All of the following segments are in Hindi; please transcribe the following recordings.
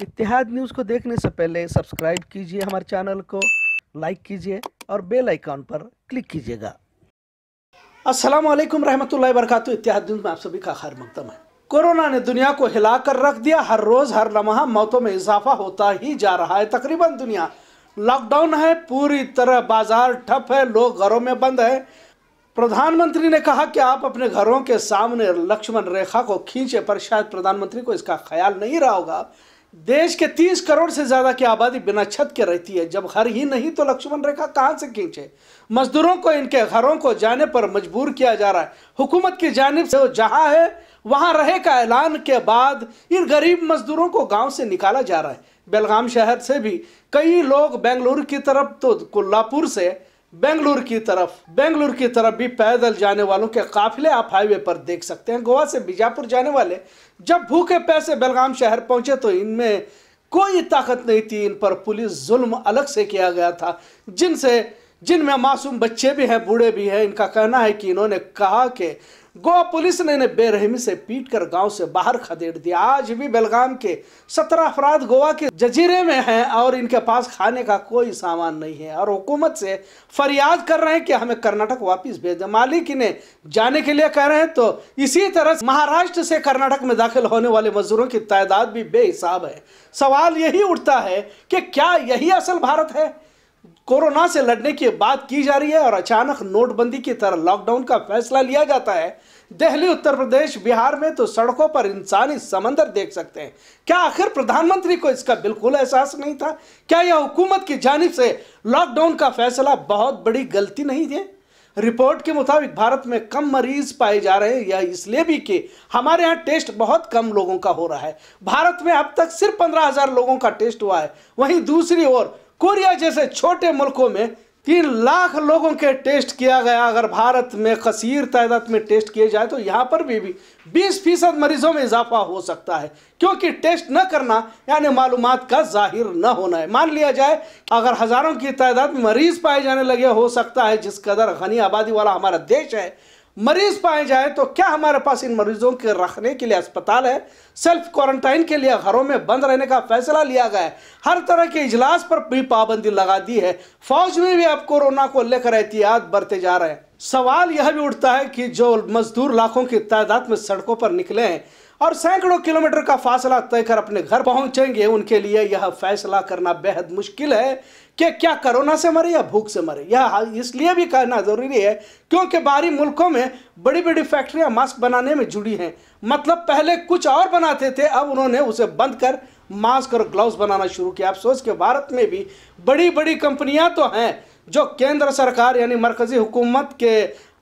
इतिहाद न्यूज़ को देखने से पहले सब्सक्राइब कीजिए हमारे चैनल को लाइक कीजिए और बेल आइकॉन पर क्लिक कीजिएगा अस्सलाम वालेकुम रहमतुल्लाहि वरकatuh इतिहाद न्यूज़ में आप सभी का खैर मकदम है कोरोना ने दुनिया को हिला कर रख दिया हर रोज हर लम्हा मौतों में इजाफा होता ही जा रहा है तकरीबन दुनिया लॉकडाउन है पूरी तरह बाजार ठप है लोग घरों में बंद है प्रधानमंत्री ने कहा कि आप अपने घरों के सामने लक्ष्मण रेखा को खींचे पर शायद प्रधानमंत्री को इसका ख्याल नहीं रहा होगा देश के तीस करोड़ से ज़्यादा की आबादी बिना छत के रहती है जब घर ही नहीं तो लक्ष्मण रेखा कहाँ से खींचे मजदूरों को इनके घरों को जाने पर मजबूर किया जा रहा है हुकूमत की जानब से जहाँ है वहाँ रहे का ऐलान के बाद इन गरीब मजदूरों को गांव से निकाला जा रहा है बेलगाम शहर से भी कई लोग बेंगलुरु की तरफ तो कोल्हापुर से बेंगलुरु की तरफ बेंगलुरु की तरफ भी पैदल जाने वालों के काफिले आप हाईवे पर देख सकते हैं गोवा से बीजापुर जाने वाले जब भूखे पैसे बेलगाम शहर पहुंचे तो इनमें कोई ताकत नहीं थी इन पर पुलिस जुल्म अलग से किया गया था जिनसे जिनमें मासूम बच्चे भी हैं बूढ़े भी हैं इनका कहना है कि इन्होंने कहा कि गोवा पुलिस ने इन्हें बेरहमी से पीटकर गांव से बाहर खदेड़ दिया आज भी बेलगाम के सत्रह अफराध गोवा के जजीरे में हैं और इनके पास खाने का कोई सामान नहीं है और हुकूमत से फरियाद कर रहे हैं कि हमें कर्नाटक वापस भेज दें मालिक इन्हें जाने के लिए कह रहे हैं तो इसी तरह महाराष्ट्र से कर्नाटक में दाखिल होने वाले मजदूरों की तादाद भी बेहिसाब है सवाल यही उठता है कि क्या यही असल भारत है कोरोना से लड़ने की बात की जा रही है और अचानक नोटबंदी की तरह लॉकडाउन का फैसला लिया जाता है दिल्ली उत्तर प्रदेश बिहार में तो सड़कों पर इंसानी समंदर देख सकते हैं क्या आखिर प्रधानमंत्री को इसका बिल्कुल एहसास नहीं था क्या यह हुकूमत की जानब से लॉकडाउन का फैसला बहुत बड़ी गलती नहीं है रिपोर्ट के मुताबिक भारत में कम मरीज पाए जा रहे हैं यह इसलिए भी कि हमारे यहाँ टेस्ट बहुत कम लोगों का हो रहा है भारत में अब तक सिर्फ पंद्रह हजार लोगों का टेस्ट हुआ है वहीं दूसरी ओर कोरिया जैसे छोटे मुल्कों में तीन लाख लोगों के टेस्ट किया गया अगर भारत में कसीर तादाद में टेस्ट किए जाए तो यहाँ पर भी, बीस फीसद मरीजों में इजाफा हो सकता है क्योंकि टेस्ट न करना यानी मालूम का जाहिर न होना है मान लिया जाए अगर हज़ारों की तादाद में मरीज पाए जाने लगे हो सकता है जिस कदर घनी आबादी वाला हमारा देश है मरीज पाए जाए तो क्या हमारे पास इन मरीजों के रखने के लिए अस्पताल है सेल्फ क्वारंटाइन के लिए घरों में बंद रहने का फैसला लिया गया है हर तरह के इजलास पर भी पाबंदी लगा दी है फौज में भी अब कोरोना को लेकर एहतियात बरते जा रहे हैं सवाल यह भी उठता है कि जो मजदूर लाखों की तादाद में सड़कों पर निकले हैं और सैकड़ों किलोमीटर का फासला तय कर अपने घर पहुंचेंगे उनके लिए यह फैसला करना बेहद मुश्किल है कि क्या कोरोना से मरे या भूख से मरे यह इसलिए भी कहना ज़रूरी है क्योंकि बाहरी मुल्कों में बड़ी बड़ी फैक्ट्रियां मास्क बनाने में जुड़ी हैं मतलब पहले कुछ और बनाते थे अब उन्होंने उसे बंद कर मास्क और ग्लव्स बनाना शुरू किया आप सोच के भारत में भी बड़ी बड़ी कंपनियां तो हैं जो केंद्र सरकार यानी मरकजी हुकूमत के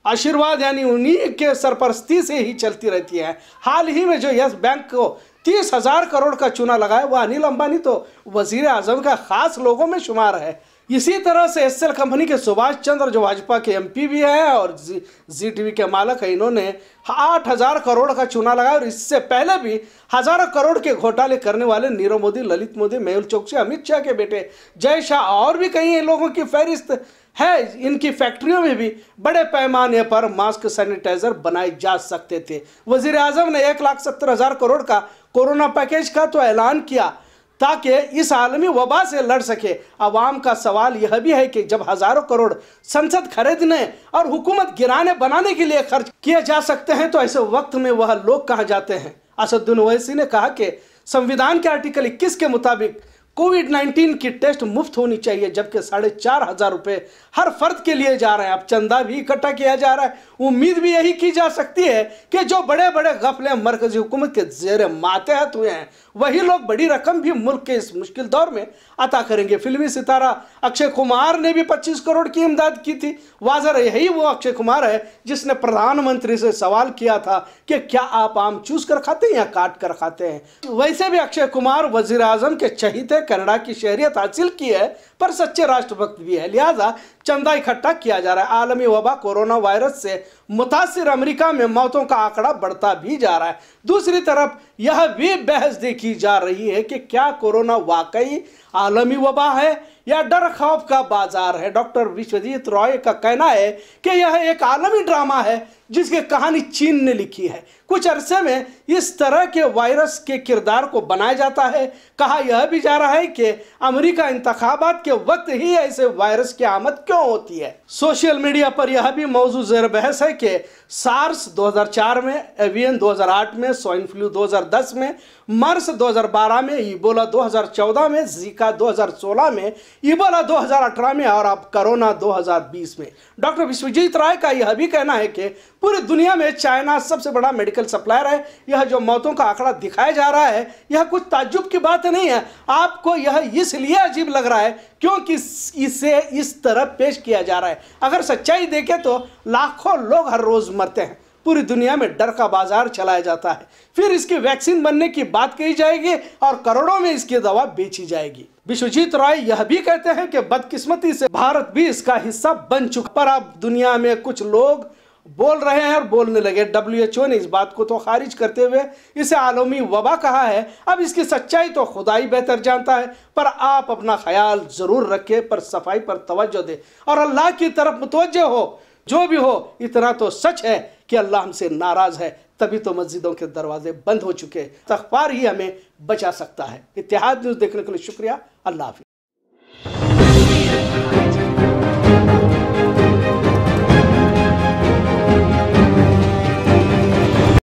आशीर्वाद यानी उन्हीं के सरपरस्ती से ही चलती रहती है हाल ही में जो यस बैंक को तीस हजार करोड़ का चुना लगाया वह अनिल अंबानी तो वजीर आजम का खास लोगों में शुमार है इसी तरह से एस कंपनी के सुभाष चंद्र जो भाजपा के एमपी भी हैं और जी जी टीवी के मालक हैं इन्होंने आठ हजार करोड़ का चुना लगाया और इससे पहले भी हजारों करोड़ के घोटाले करने वाले नीरव मोदी ललित मोदी मेहुल चौकसी अमित शाह के बेटे जय शाह और भी कई लोगों की फहरिस्त है इनकी फैक्ट्रियों में भी बड़े पैमाने पर मास्क सैनिटाइजर बनाए जा सकते थे वजीर ने एक लाख सत्तर हजार करोड़ का कोरोना पैकेज का तो ऐलान किया ताकि इस आलमी वबा से लड़ सके आवाम का सवाल यह भी है कि जब हज़ारों करोड़ संसद खरीदने और हुकूमत गिराने बनाने के लिए खर्च किए जा सकते हैं तो ऐसे वक्त में वह लोग कहाँ जाते हैं असदुद्दीन ओवैसी ने कहा कि संविधान के आर्टिकल इक्कीस के मुताबिक कोविड 19 की टेस्ट मुफ्त होनी चाहिए जबकि साढ़े चार हजार रुपए हर फर्द के लिए जा रहे हैं अब चंदा भी इकट्ठा किया जा रहा है उम्मीद भी यही की जा सकती है कि जो बड़े बड़े गफले मरकजी हुकूमत के जेर मातहत हुए हैं वही लोग बड़ी रकम भी मुल्क के इस मुश्किल दौर में अता करेंगे फिल्मी सितारा अक्षय कुमार ने भी पच्चीस करोड़ की इमदाद की थी वाजर यही वो अक्षय कुमार है जिसने प्रधानमंत्री से सवाल किया था कि क्या आप आम चूस कर खाते हैं या काट कर खाते हैं वैसे भी अक्षय कुमार वजीर के चहीते कनाडा की शहरियत हासिल की है पर सच्चे राष्ट्रभक्त भी है लिहाजा चंदा इकट्ठा किया जा रहा है आलमी वबा कोरोना वायरस से मुतासर अमेरिका में मौतों का आंकड़ा बढ़ता भी जा रहा है दूसरी तरफ यह भी बहस देखी जा रही है कि क्या कोरोना वाकई आलमी वबा है या डर खौफ का बाजार है डॉक्टर विश्वजीत रॉय का कहना है कि यह एक आलमी ड्रामा है जिसकी कहानी चीन ने लिखी है कुछ अरसे में इस तरह के वायरस के किरदार को बनाया जाता है कहा यह भी जा रहा है कि अमेरिका इंतबात के वक्त ही ऐसे वायरस की आमद क्यों होती है सोशल मीडिया पर यह भी मौजूद जर बहस है कि सार्स 2004 में एवियन 2008 में स्वाइन फ्लू 2010 में मर्स 2012 में इबोला 2014 में जीका 2016 में इबोला 2018 में और अब करोना 2020 में डॉक्टर विश्वजीत राय का यह भी कहना है कि पूरी दुनिया में चाइना सबसे बड़ा मेडिकल सप्लायर है यह जो मौतों का आंकड़ा दिखाया जा रहा है यह कुछ ताज्जुब की बात नहीं है आपको यह इसलिए अजीब लग रहा है क्योंकि इसे इस तरह पेश किया जा रहा है अगर सच्चाई देखें तो लाखों लोग हर रोज़ मरते हैं पूरी दुनिया में डर का बाजार चलाया जाता है फिर इसकी वैक्सीन बनने की बात कही जाएगी और करोड़ों में इसकी दवा बेची जाएगी विश्वजीत राय यह भी कहते हैं कि बदकिस्मती से भारत भी इसका हिस्सा बन चुका पर अब दुनिया में कुछ लोग बोल रहे हैं और बोलने लगे डब्ल्यूएचओ ने इस बात को तो खारिज करते हुए इसे आलमी वबा कहा है अब इसकी सच्चाई तो खुदा ही बेहतर जानता है पर आप अपना ख्याल ज़रूर रखें पर सफाई पर तवज्जो दें और अल्लाह की तरफ मुतवजह हो जो भी हो इतना तो सच है कि अल्लाह हमसे नाराज़ है तभी तो मस्जिदों के दरवाजे बंद हो चुके हैं तखबार ही हमें बचा सकता है इतिहाद न्यूज़ देखने के लिए शुक्रिया अल्लाह हाफि